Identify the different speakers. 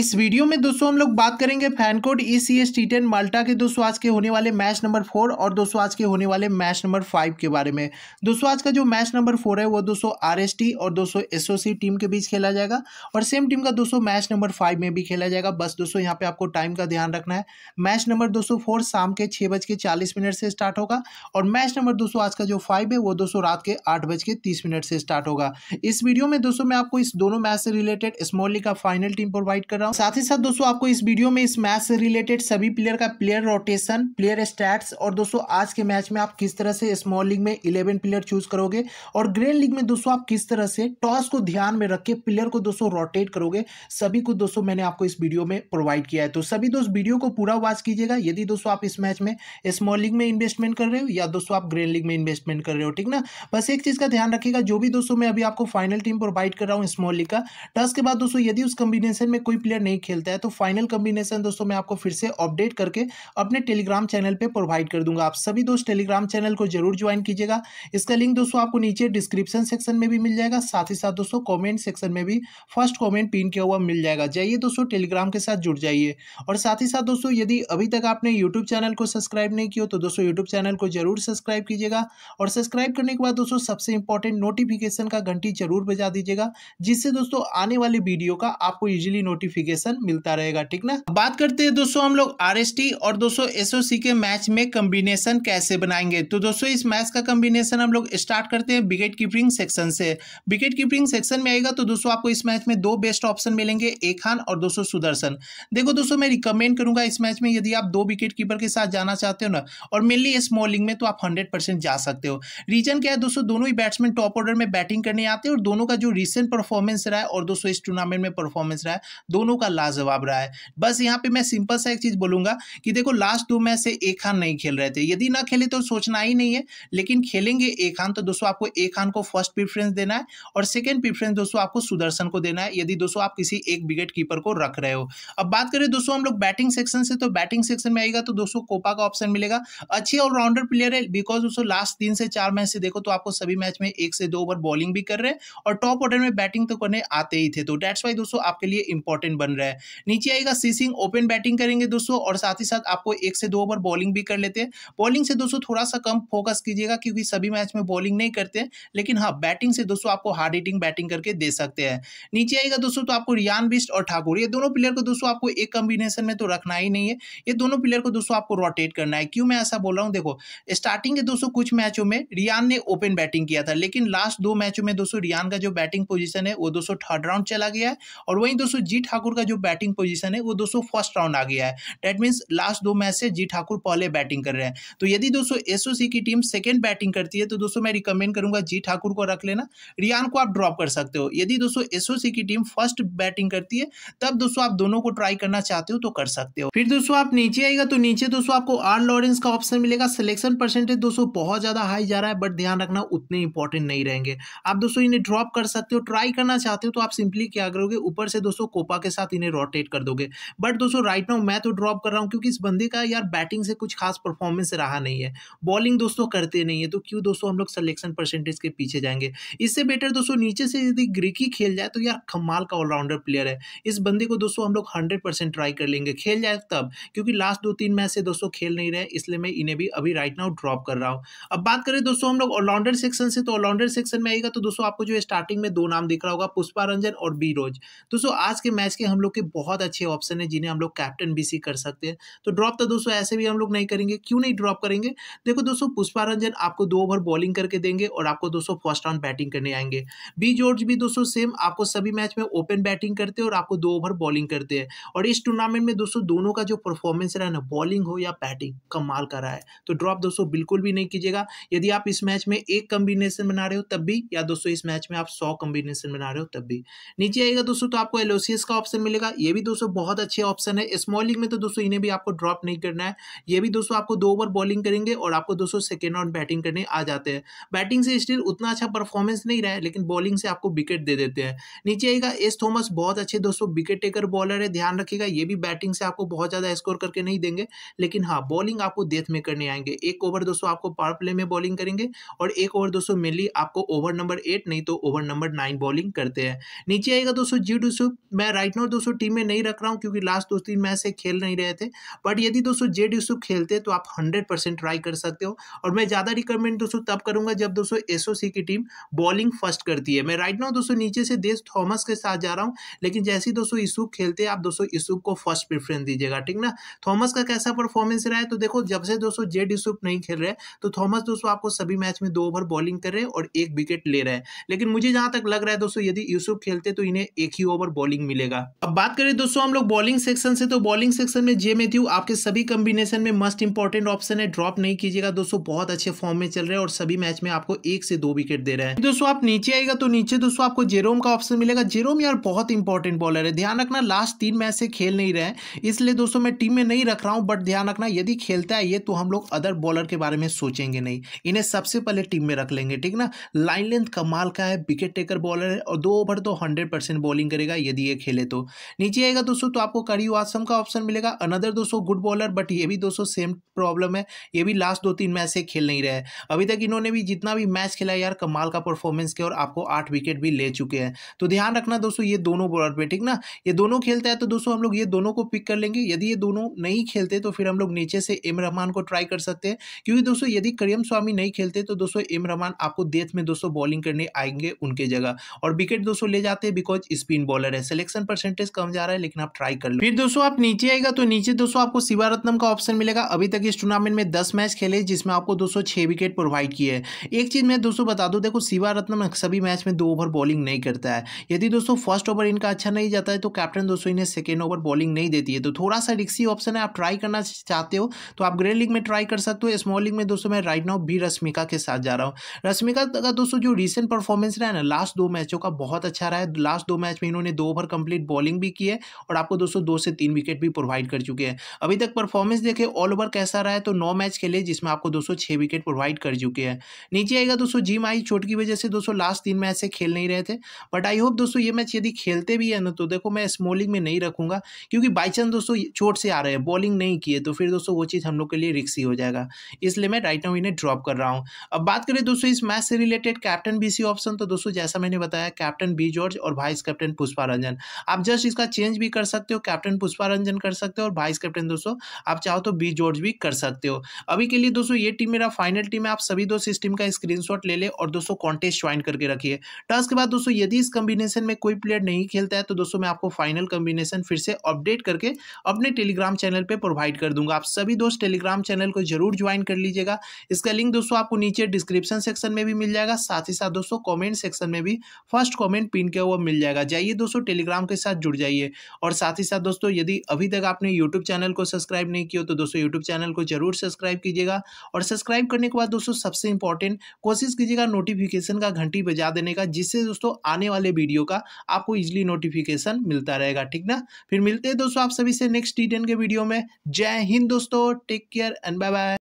Speaker 1: इस वीडियो में दोस्तों हम लोग बात करेंगे FanCode E C S T ten Malta के दोस्तों आज के होने वाले मैच नंबर फोर और दोस्तों आज के होने वाले मैच नंबर फाइव के बारे में दोस्तों आज का जो मैच नंबर फोर है वो दोस्तों आर एस टी और दोस्तों एस ओ सी टीम के बीच खेला जाएगा और सेम टीम का दोस्तों मैच नंबर फाइव में भी खेला जाएगा बस दोस्तों यहाँ पे आपको टाइम का ध्यान रखना है मैच नंबर दोस्तों फोर शाम के छः बज के चालीस मिनट से स्टार्ट होगा और मैच नंबर दोस्तों आज का जो फाइव है वो दोस्तों रात के आठ बज के तीस मिनट से स्टार्ट होगा इस वीडियो में दोस्तों मैं आपको इस दोनों मैच से रिलेटेड स्मॉल लीग का फाइनल टीम प्रोवाइड कर रहा हूँ साथ ही साथ दोस्तों आपको इस वीडियो में इस मैच से रिलेटेड सभी प्लेयर का प्लेयर रोटेशन प्लेयर स्टैट्स और दोस्तों आज के मैच में आप किस तरह से स्मॉल लीग में इलेवन प्लेयर चूज करोगे और ग्रेन लीग में दोस्तों आप किस तरह से टॉस को ध्यान में रख के प्लेयर को दोस्तों रोटेट करोगे सभी को दोस्तों मैंने आपको इस वीडियो में प्रोवाइड किया है तो सभी दोस्त वीडियो को पूरा वॉच कीजिएगा यदि दोस्तों आप इस मैच में स्मॉल लीग में इन्वेस्टमेंट कर रहे हो या दोस्तों आप ग्रेन लीग में इन्वेस्टमेंट कर रहे हो ठीक ना बस एक चीज़ का ध्यान रखिएगा जो भी दोस्तों मैं अभी आपको फाइनल टीम प्रोवाइड कर रहा हूँ स्मॉल लीग का टॉस के बाद दोस्तों यदि उस कॉम्बिनेशन में कोई प्लेयर प्लेयर नहीं खेलता है तो फाइनल कम्बिनेशन दोस्तों मैं आपको फिर से अपडेट करके अपने टेलीग्राम चैनल पर प्रोवाइड कर दूंगा आप सभी दोस्त टेलीग्राम चैनल को जरूर ज्वाइन कीजिएगा इसका लिंक दोस्तों आपको नीचे डिस्क्रिप्शन सेक्शन में भी मिल जाएगा साथ ही साथ दोस्तों कॉमेंट सेक्शन में भी फर्स्ट कॉमेंट पिन किया हुआ मिल जाएगा जाइए दोस्तों टेलीग्राम के साथ जुड़ जाइए और साथ ही साथ दोस्तों यदि अभी तक आपने यूट्यूब चैनल को सब्सक्राइब नहीं किया तो दोस्तों यूट्यूब चैनल को जरूर सब्सक्राइब कीजिएगा और सब्सक्राइब करने के बाद दोस्तों सबसे इंपॉर्टेंट नोटिफिकेशन का घंटी जरूर बजा दीजिएगा जिससे दोस्तों आने वाले वीडियो का आपको इजीली नोटिफिकेशन नोटिफिकेशन मिलता रहेगा ठीक ना बात करते हैं दोस्तों हम लोग आर और दोस्तों एसओसी के मैच में कम्बिनेशन कैसे बनाएंगे तो दोस्तों इस मैच का कम्बिनेशन हम लोग स्टार्ट करते हैं विकेट कीपिंग सेक्शन से विकेट कीपिंग सेक्शन में आएगा तो दोस्तों आपको इस मैच में दो बेस्ट ऑप्शन मिलेंगे ए खान और दोस्तों सुदर्शन देखो दोस्तों मैं रिकमेंड करूंगा इस मैच में यदि आप दो विकेट कीपर के साथ जाना चाहते हो ना और मेनली स्मॉलिंग में तो आप हंड्रेड जा सकते हो रीजन क्या है दोस्तों दोनों ही बैट्समैन टॉप ऑर्डर में बैटिंग करने आते हैं और दोनों का जो रिसेंट परफॉर्मेंस रहा है और दोस्तों इस टूर्नामेंट में परफॉर्मेंस रहा है दोनों दोनों का लाजवाब रहा है बस यहाँ पे मैं सिंपल सा एक चीज़ बोलूंगा कि देखो लास्ट दो मैच से एक खान नहीं खेल रहे थे यदि ना खेले तो सोचना ही नहीं है लेकिन खेलेंगे एक खान तो दोस्तों आपको एक खान को फर्स्ट प्रीफरेंस देना है और सेकेंड प्रीफरेंस दोस्तों आपको सुदर्शन को देना है यदि दोस्तों आप किसी एक विकेट कीपर को रख रहे हो अब बात करें दोस्तों हम लोग बैटिंग सेक्शन से तो बैटिंग सेक्शन में आएगा तो दोस्तों कोपा का ऑप्शन मिलेगा अच्छी ऑलराउंडर प्लेयर है बिकॉज दोस्तों लास्ट तीन से चार मैच से देखो तो आपको सभी मैच में एक से दो ओवर बॉलिंग भी कर रहे हैं और टॉप ऑर्डर में बैटिंग तो करने आते ही थे तो डेट्स वाई दोस्तों आपके लिए इंपॉर्टेंट बन रहा है नीचे आएगा सी सिंह ओपन बैटिंग करेंगे दोस्तों और साथ ही साथ आपको एक से दो ओवर बॉलिंग भी कर लेते हैं बॉलिंग से दोस्तों थोड़ा सा कम फोकस कीजिएगा क्योंकि सभी मैच में बॉलिंग नहीं करते लेकिन हाँ बैटिंग से दोस्तों आपको हार्ड हिटिंग बैटिंग करके दे सकते हैं नीचे आएगा दोस्तों तो आपको रियान बिस्ट और ठाकुर ये दोनों प्लेयर को दोस्तों आपको एक कॉम्बिनेशन में तो रखना ही नहीं है ये दोनों प्लेयर को दोस्तों आपको रोटेट करना है क्यों मैं ऐसा बोल रहा हूँ देखो स्टार्टिंग के दोस्तों कुछ मैचों में रियान ने ओपन बैटिंग किया था लेकिन लास्ट दो मैचों में दोस्तों रियान का जो बैटिंग पोजिशन है वो दोस्तों थर्ड राउंड चला गया है और वहीं दोस्तों जी ठाकुर का जो बैटिंग पोजीशन है वो दोस्तों फर्स्ट राउंड आ गया है डेट मीन्स लास्ट दो मैच से जी ठाकुर पहले बैटिंग कर रहे हैं तो यदि दोस्तों एसओसी की टीम सेकेंड बैटिंग करती है तो दोस्तों मैं रिकमेंड करूंगा जी ठाकुर को रख लेना रियान को आप ड्रॉप कर सकते हो यदि दोस्तों एसओसी की टीम फर्स्ट बैटिंग करती है तब दोस्तों आप दोनों को ट्राई करना चाहते हो तो कर सकते हो फिर दोस्तों आप नीचे आएगा तो नीचे दोस्तों आपको आर लॉरेंस का ऑप्शन मिलेगा सिलेक्शन परसेंटेज दोस्तों बहुत ज्यादा हाई जा रहा है बट ध्यान रखना उतने इंपॉर्टेंट नहीं रहेंगे आप दोस्तों इन्हें ड्रॉप कर सकते हो ट्राई करना चाहते हो तो आप सिंपली क्या करोगे ऊपर से दोस्तों कोपा के साथ साथ इन्हें रोटेट कर दोगे बट दोस्तों राइट नाउ मैं तो ड्रॉप कर रहा हूँ क्योंकि इस बंदे का यार बैटिंग से कुछ खास परफॉर्मेंस रहा नहीं है बॉलिंग दोस्तों करते नहीं है तो क्यों दोस्तों हम लोग सलेक्शन परसेंटेज के पीछे जाएंगे इससे बेटर दोस्तों नीचे से यदि ग्रिकी खेल जाए तो यार कमाल का ऑलराउंडर प्लेयर है इस बंदे को दोस्तों हम लोग हंड्रेड ट्राई कर लेंगे खेल जाए तब क्योंकि लास्ट दो तीन मैच से दोस्तों खेल नहीं रहे इसलिए मैं इन्हें भी अभी राइट नाउ ड्रॉप कर रहा हूँ अब बात करें दोस्तों हम लोग ऑलराउंडर सेक्शन से तो ऑलराउंडर सेक्शन में आएगा तो दोस्तों आपको जो स्टार्टिंग में दो नाम दिख रहा होगा पुष्पा रंजन और बी रोज दोस्तों आज के मैच के हम लोग के बहुत अच्छे ऑप्शन है जिन्हें हम लोग कैप्टन बीसी कर सकते हैं तो ड्रॉप तो दोस्तों ऐसे भी हम लोग नहीं करेंगे क्यों नहीं ड्रॉप करेंगे देखो दोस्तों पुष्पा रंजन आपको दो ओवर बॉलिंग करके देंगे और आपको दोस्तों फर्स्ट राउंड बैटिंग करने आएंगे बी जॉर्ज भी दोस्तों सेम आपको सभी मैच में ओपन बैटिंग करते हैं और आपको दो ओवर बॉलिंग करते हैं और इस टूर्नामेंट में दोस्तों दोनों का जो परफॉर्मेंस रहा ना बॉलिंग हो या बैटिंग कमाल कर रहा है तो ड्रॉप दोस्तों बिल्कुल भी नहीं कीजिएगा यदि आप इस मैच में एक कम्बिनेशन बना रहे हो तब भी या दोस्तों इस मैच में आप सौ कम्बिनेशन बना रहे हो तब भी नीचे आएगा दोस्तों तो आपको एलोसियस का ऑप्शन ऑप्शन मिलेगा ये भी दोस्तों बहुत अच्छे ऑप्शन है स्मॉल लीग में तो दोस्तों इन्हें भी आपको ड्रॉप नहीं करना है ये भी दोस्तों आपको दो ओवर बॉलिंग करेंगे और आपको दोस्तों सेकेंड ऑन बैटिंग करने आ जाते हैं बैटिंग से स्टिल उतना अच्छा परफॉर्मेंस नहीं रहा है लेकिन बॉलिंग से आपको विकेट दे देते हैं नीचे आएगा एस थॉमस बहुत अच्छे दोस्तों विकेट टेकर बॉलर है ध्यान रखिएगा ये भी बैटिंग से आपको बहुत ज़्यादा स्कोर करके नहीं देंगे लेकिन हाँ बॉलिंग आपको डेथ में करने आएंगे एक ओवर दोस्तों आपको पावर प्ले में बॉलिंग करेंगे और एक ओवर दोस्तों मेनली आपको ओवर नंबर एट नहीं तो ओवर नंबर नाइन बॉलिंग करते हैं नीचे आएगा दोस्तों जी डूसुफ मैं राइट नो और दोस्तों टीम में नहीं रख रहा हूँ क्योंकि लास्ट दो तीन मैच से खेल नहीं रहे थे बट यदि दोस्तों जेड यूसुफ खेलते तो आप हंड्रेड परसेंट ट्राई कर सकते हो और मैं ज़्यादा रिकमेंड दोस्तों तब करूँगा जब दोस्तों एसओसी की टीम बॉलिंग फर्स्ट करती है मैं राइट ना दोस्तों नीचे से देश थॉमस के साथ जा रहा हूँ लेकिन जैसे ही दोस्तों यूसुफ खेलते आप दोस्तों यूसुफ को फर्स्ट प्रेफरेंस दीजिएगा ठीक ना थॉमस का कैसा परफॉर्मेंस रहा है तो देखो जब से दोस्तों जेड यूसुफ नहीं खेल रहे तो थॉमस दोस्तों आपको सभी मैच में दो ओवर बॉलिंग कर रहे हैं और एक विकेट ले रहे हैं लेकिन मुझे जहां तक लग रहा है दोस्तों यदि यूसुफ खेलते तो इन्हें एक ही ओवर बॉलिंग मिलेगा अब बात करें दोस्तों हम लोग बॉलिंग सेक्शन से तो बॉलिंग सेक्शन में जे मैथ्यू आपके सभी कॉम्बिनेशन में मस्ट इंपॉर्टेंट ऑप्शन है ड्रॉप नहीं कीजिएगा दोस्तों बहुत अच्छे फॉर्म में चल रहे हैं और सभी मैच में आपको एक से दो विकेट दे रहे हैं दोस्तों आप नीचे आएगा तो नीचे दोस्तों आपको जेरोम का ऑप्शन मिलेगा जेरोम यार बहुत इंपॉर्टेंट बॉलर है ध्यान रखना लास्ट तीन मैच से खेल नहीं रहे इसलिए दोस्तों मैं टीम में नहीं रख रहा हूँ बट ध्यान रखना यदि खेलता है ये तो हम लोग अदर बॉलर के बारे में सोचेंगे नहीं इन्हें सबसे पहले टीम में रख लेंगे ठीक ना लाइन लेंथ कमाल का है विकेट टेकर बॉलर है और दो ओवर तो हंड्रेड बॉलिंग करेगा यदि ये खेले तो नीचे आएगा दोस्तों तो आपको करी वासम का ऑप्शन मिलेगा अनदर दोस्तों गुड बॉलर बट ये भी दोस्तों सेम प्रॉब्लम है ये भी लास्ट दो तीन मैच से खेल नहीं रहे अभी तक इन्होंने भी जितना भी मैच खेला यार कमाल का परफॉर्मेंस किया और आपको आठ विकेट भी ले चुके हैं तो ध्यान रखना दोस्तों ये दोनों बॉलर पर ठीक ना ये दोनों खेलता है तो दोस्तों हम लोग ये दोनों को पिक कर लेंगे यदि ये दोनों नहीं खेलते तो फिर हम लोग नीचे से एम रहमान को ट्राई कर सकते हैं क्योंकि दोस्तों यदि करियम स्वामी नहीं खेलते तो दोस्तों एम रहमान आपको देश में दोस्तों बॉलिंग करने आएंगे उनके जगह और विकेट दोस्तों ले जाते हैं बिकॉज स्पिन बॉलर है सिलेक्शन परसेंट परसेंटेज कम जा रहा है लेकिन आप ट्राई कर लो फिर दोस्तों आप नीचे आएगा तो नीचे दोस्तों आपको शिवारत्नम का ऑप्शन मिलेगा अभी तक इस टूर्नामेंट में दस मैच खेले जिसमें आपको सौ छह विकेट प्रोवाइड किए एक चीज मैं दोस्तों बता दू देखो शिवारत्नम सभी मैच में दो ओवर बॉलिंग नहीं करता है यदि दोस्तों फर्स्ट ओवर इनका अच्छा नहीं जाता है तो कैप्टन दोस्तों इन्हें सेकेंड ओवर बॉलिंग नहीं देती है तो थोड़ा सा रिक्सी ऑप्शन है आप ट्राई करना चाहते हो तो आप ग्रे लीग में ट्राई कर सकते हो स्मॉल लीग में दोस्तों मैं राइट नाउ बी रश्मिका के साथ जा रहा हूँ रश्मिका का दोस्तों जो रिसेंट परफॉर्मेंस रहा है ना लास्ट दो मैचों का बहुत अच्छा रहा है लास्ट दो मैच में इन्होंने दो ओवर कंप्लीट बॉलिंग बॉलिंग भी की है और आपको दोस्तों दो से तीन विकेट भी प्रोवाइड कर चुके हैं अभी तक परफॉर्मेंस देखे ऑल ओवर कैसा रहा है तो नौ मैच खेले जिसमें आपको दोस्तों छः विकेट प्रोवाइड कर चुके हैं नीचे आएगा दोस्तों जिम आई चोट की वजह से दोस्तों लास्ट तीन मैच से खेल नहीं रहे थे बट आई होप दोस्तों ये मैच यदि खेलते भी है ना तो देखो मैं स्मॉलिंग में नहीं रखूंगा क्योंकि बाई चांस दोस्तों चोट से आ रहे हैं बॉलिंग नहीं किए तो फिर दोस्तों वो चीज़ हम लोग के लिए रिक्स हो जाएगा इसलिए मैं राइट नाउ इन्हें ड्रॉप कर रहा हूँ अब बात करें दोस्तों इस मैच से रिलेटेड कैप्टन बीसी ऑप्शन तो दोस्तों जैसा मैंने बताया कैप्टन बी जॉर्ज और वाइस कैप्टन पुष्पा रंजन आप जस्ट जस्ट इसका चेंज भी कर सकते हो कैप्टन पुष्पा रंजन कर सकते हो और वाइस कैप्टन दोस्तों आप चाहो तो बी जॉर्ज भी कर सकते हो अभी के लिए दोस्तों ये टीम मेरा फाइनल टीम है आप सभी दोस्त इस टीम का स्क्रीन ले ले और दोस्तों कॉन्टेस्ट ज्वाइन करके रखिए टॉस के बाद दोस्तों यदि इस कॉम्बिनेशन में कोई प्लेयर नहीं खेलता है तो दोस्तों मैं आपको फाइनल कॉम्बिनेशन फिर से अपडेट करके अपने टेलीग्राम चैनल पर प्रोवाइड कर दूंगा आप सभी दोस्त टेलीग्राम चैनल को जरूर ज्वाइन कर लीजिएगा इसका लिंक दोस्तों आपको नीचे डिस्क्रिप्शन सेक्शन में भी मिल जाएगा साथ ही साथ दोस्तों कमेंट सेक्शन में भी फर्स्ट कमेंट पिन किया हुआ मिल जाएगा जाइए दोस्तों टेलीग्राम के साथ जुड़ जाइए और साथ ही साथ दोस्तों यदि अभी तक आपने यूट्यूब चैनल को सब्सक्राइब नहीं किया तो दोस्तों यूट्यूब चैनल को जरूर सब्सक्राइब कीजिएगा और सब्सक्राइब करने के बाद दोस्तों सबसे इंपॉर्टेंट कोशिश कीजिएगा नोटिफिकेशन का घंटी बजा देने का जिससे दोस्तों आने वाले वीडियो का आपको इजिली नोटिफिकेशन मिलता रहेगा ठीक ना फिर मिलते हैं दोस्तों आप सभी से नेक्स्ट टी के वीडियो में जय हिंद दोस्तों take care and bye bye